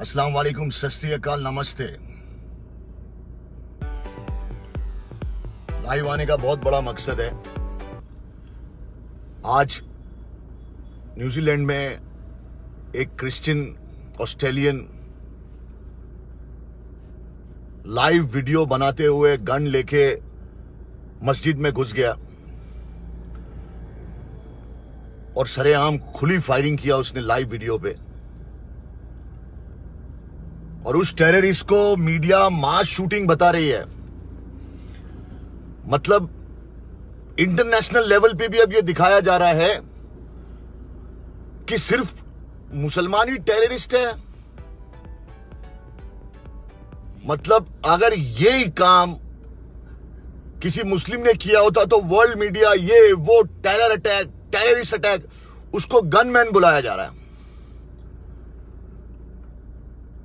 अस्सलाम वालेकुम सस्ती नमस्ते लाइव आने का बहुत बड़ा मकसद है आज न्यूजीलैंड में एक क्रिश्चियन ऑस्ट्रेलियन लाइव वीडियो बनाते हुए गन लेके मस्जिद में घुस गया और सरेआम खुली फायरिंग किया उसने लाइव वीडियो पे और उस टेररिस्ट को मीडिया मास शूटिंग बता रही है मतलब इंटरनेशनल लेवल पे भी अब यह दिखाया जा रहा है कि सिर्फ मुसलमान ही टेररिस्ट है मतलब अगर यही काम किसी मुस्लिम ने किया होता तो वर्ल्ड मीडिया ये वो टेरर अटैक टेररिस्ट अटैक उसको गनमैन बुलाया जा रहा है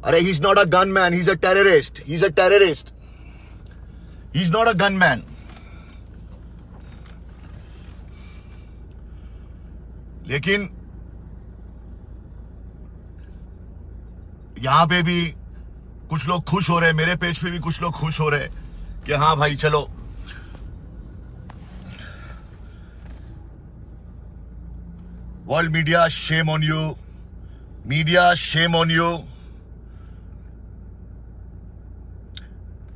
अरे he is not a gun man he is a terrorist he is a terrorist he is not a gun man लेकिन यहां पे भी कुछ लोग खुश हो रहे मेरे पेज पे भी कुछ लोग खुश हो रहे कि हां भाई चलो world media shame on you media shame on you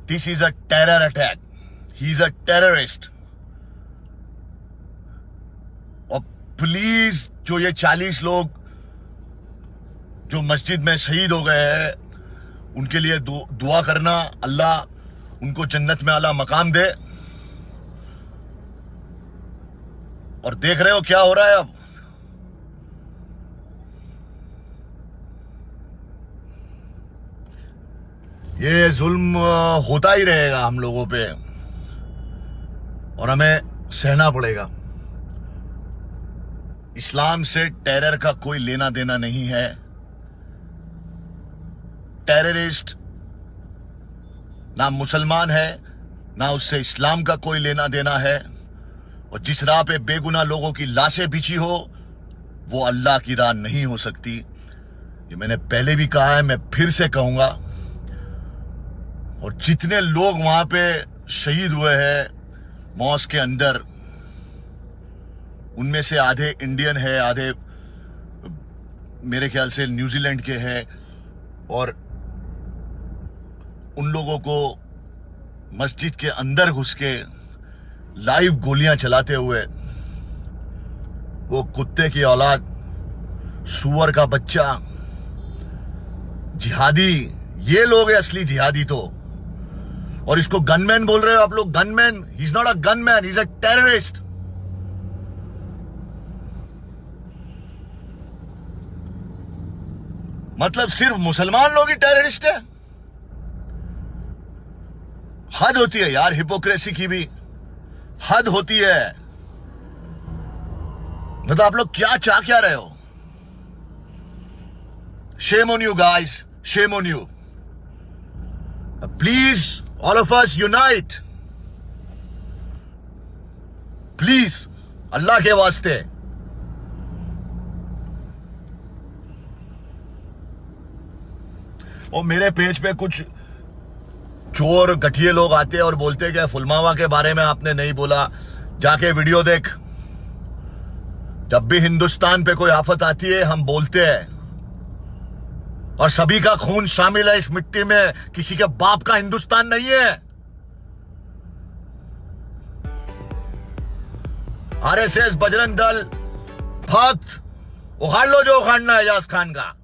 this is a terror attack he is a terrorist और प्लीज जो ये चालीस लोग जो मस्जिद में शहीद हो गए हैं उनके लिए दुआ करना अल्लाह उनको जन्नत में आला मकाम दे और देख रहे हो क्या हो रहा है अब ये जुल्म होता ही रहेगा हम लोगों पे और हमें सहना पड़ेगा इस्लाम से टेरर का कोई लेना देना नहीं है टेररिस्ट ना मुसलमान है ना उससे इस्लाम का कोई लेना देना है और जिस राह पे बेगुना लोगों की लाशें बिछी हो वो अल्लाह की राह नहीं हो सकती ये मैंने पहले भी कहा है मैं फिर से कहूंगा और जितने लोग वहां पे शहीद हुए हैं मॉस के अंदर उनमें से आधे इंडियन है आधे मेरे ख्याल से न्यूजीलैंड के हैं और उन लोगों को मस्जिद के अंदर घुस के लाइव गोलियां चलाते हुए वो कुत्ते की औलाद सुअर का बच्चा जिहादी ये लोग है असली जिहादी तो और इसको गनमैन बोल रहे हो आप लोग gunman is not a gunman is a terrorist मतलब सिर्फ मुसलमान लोग ही टेररिस्ट है हद होती है यार हिपोक्रेसी की भी हद होती है मतलब आप लोग क्या चाह क्या रहे हो shame on you guys shame on you please All of us unite. Please Allah के वास्ते और मेरे पेज पे कुछ चोर गठिए लोग आते हैं और बोलते क्या फुलमावा के बारे में आपने नहीं बोला जाके वीडियो देख जब भी हिंदुस्तान पे कोई आफत आती है हम बोलते हैं और सभी का खून शामिल है इस मिट्टी में किसी के बाप का हिंदुस्तान नहीं है आरएसएस बजरंग दल फत उखाड़ लो जो उखाड़ना है एजाज खान का